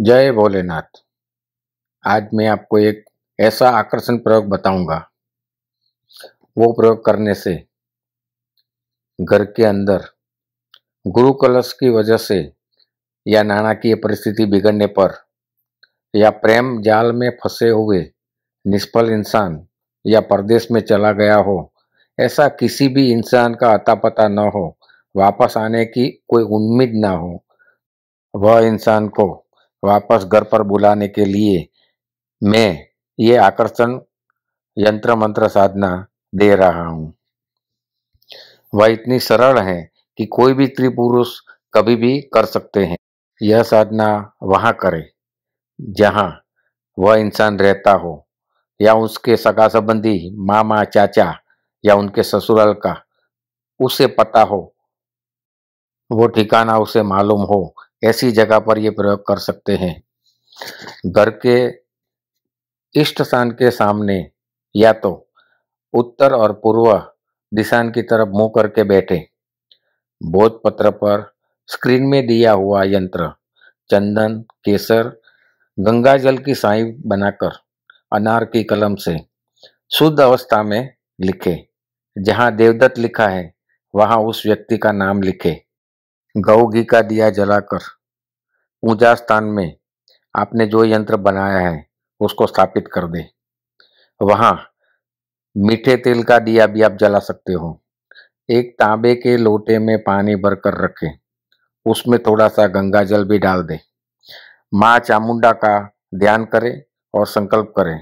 जय भोलेनाथ आज मैं आपको एक ऐसा आकर्षण प्रयोग बताऊंगा वो प्रयोग करने से घर के अंदर गुरु कलश की वजह से या नाना की परिस्थिति बिगड़ने पर या प्रेम जाल में फंसे हुए निष्फल इंसान या परदेश में चला गया हो ऐसा किसी भी इंसान का अता पता न हो वापस आने की कोई उम्मीद ना हो वह इंसान को वापस घर पर बुलाने के लिए मैं ये आकर्षण यंत्र मंत्र साधना दे रहा हूँ वह इतनी सरल है कि कोई भी त्रिपुरुष कभी भी कर सकते हैं यह साधना वहां करें जहाँ वह इंसान रहता हो या उसके सगा संबंधी मामा चाचा या उनके ससुराल का उसे पता हो वो ठिकाना उसे मालूम हो ऐसी जगह पर ये प्रयोग कर सकते हैं घर के इष्ट स्थान के सामने या तो उत्तर और पूर्व दिशान की तरफ मुंह करके बैठे बोध पत्र पर स्क्रीन में दिया हुआ यंत्र चंदन केसर गंगा जल की साई बनाकर अनार की कलम से शुद्ध अवस्था में लिखे जहाँ देवदत्त लिखा है वहाँ उस व्यक्ति का नाम लिखे गौ घी का दिया जलाकर पूजा स्थान में आपने जो यंत्र बनाया है उसको स्थापित कर दे वहाँ मीठे तेल का दिया भी आप जला सकते हो एक तांबे के लोटे में पानी भरकर रखें उसमें थोड़ा सा गंगा जल भी डाल दें माँ चामुंडा का ध्यान करें और संकल्प करें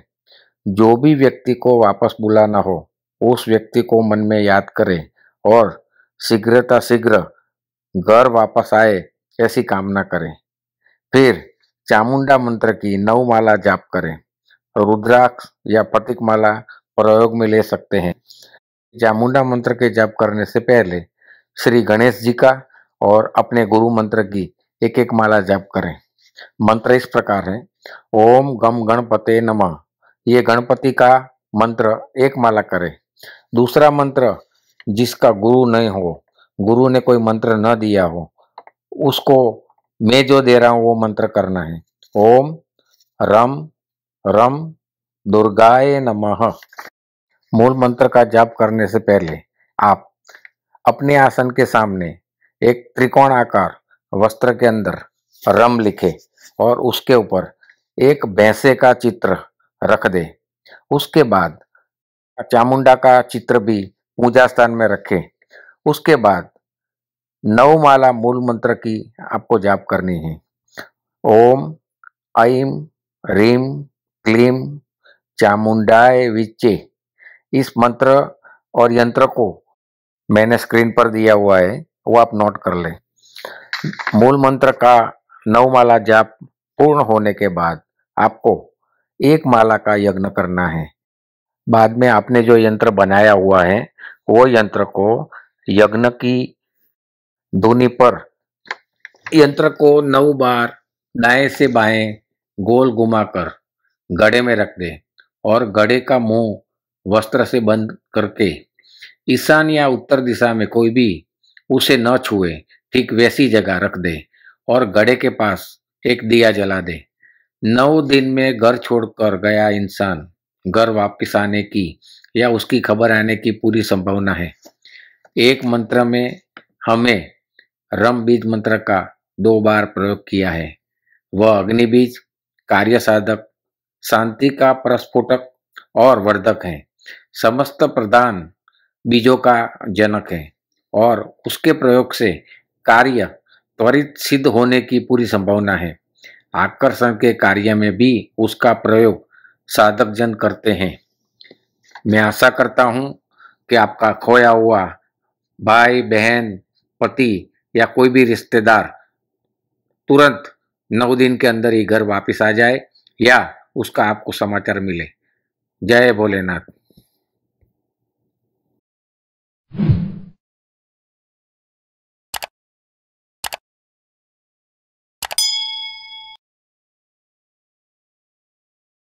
जो भी व्यक्ति को वापस बुलाना हो उस व्यक्ति को मन में याद करें और शीघ्रता शीघ्र घर वापस आए ऐसी कामना करें फिर चामुंडा मंत्र की नौ माला जाप करें रुद्राक्ष या प्रतीक माला प्रयोग में ले सकते हैं चामुंडा मंत्र के जाप करने से पहले श्री गणेश जी का और अपने गुरु मंत्र की एक एक माला जाप करें मंत्र इस प्रकार है ओम गम गणपते नमः ये गणपति का मंत्र एक माला करे दूसरा मंत्र जिसका गुरु नहीं हो गुरु ने कोई मंत्र न दिया हो उसको मैं जो दे रहा हूं वो मंत्र करना है ओम रम रम दुर्गाय नमः मूल मंत्र का जाप करने से पहले आप अपने आसन के सामने एक त्रिकोण आकार वस्त्र के अंदर रम लिखे और उसके ऊपर एक भैंसे का चित्र रख दे उसके बाद चामुंडा का चित्र भी पूजा स्थान में रखे उसके बाद नौ माला मूल मंत्र की आपको जाप करनी है ओम ऐम रीम क्लीम चामुंडाए विचे इस मंत्र और यंत्र को मैंने स्क्रीन पर दिया हुआ है वो आप नोट कर लें मूल मंत्र का नवमाला जाप पूर्ण होने के बाद आपको एक माला का यज्ञ करना है बाद में आपने जो यंत्र बनाया हुआ है वो यंत्र को यज्ञ की धुनी पर यंत्र को नौ बार दाएं से बाएं गोल घुमाकर गड़े में रख दे और गड़े का मुंह वस्त्र से बंद करके ईशान या उत्तर दिशा में कोई भी उसे न छुए ठीक वैसी जगह रख दे और गड़े के पास एक दिया जला दे नौ दिन में घर छोड़कर गया इंसान घर वापस आने की या उसकी खबर आने की पूरी संभावना है एक मंत्र में हमें रम बीज मंत्र का दो बार प्रयोग किया है वह अग्नि बीज कार्य साधक शांति का प्रस्फोटक और वर्धक है समस्त प्रदान बीजों का जनक है और उसके प्रयोग से कार्य त्वरित सिद्ध होने की पूरी संभावना है आकर्षण के कार्य में भी उसका प्रयोग साधक जन करते हैं मैं आशा करता हूं कि आपका खोया हुआ भाई बहन पति या कोई भी रिश्तेदार तुरंत नौ दिन के अंदर ही घर वापस आ जाए या उसका आपको समाचार मिले जय भोलेनाथ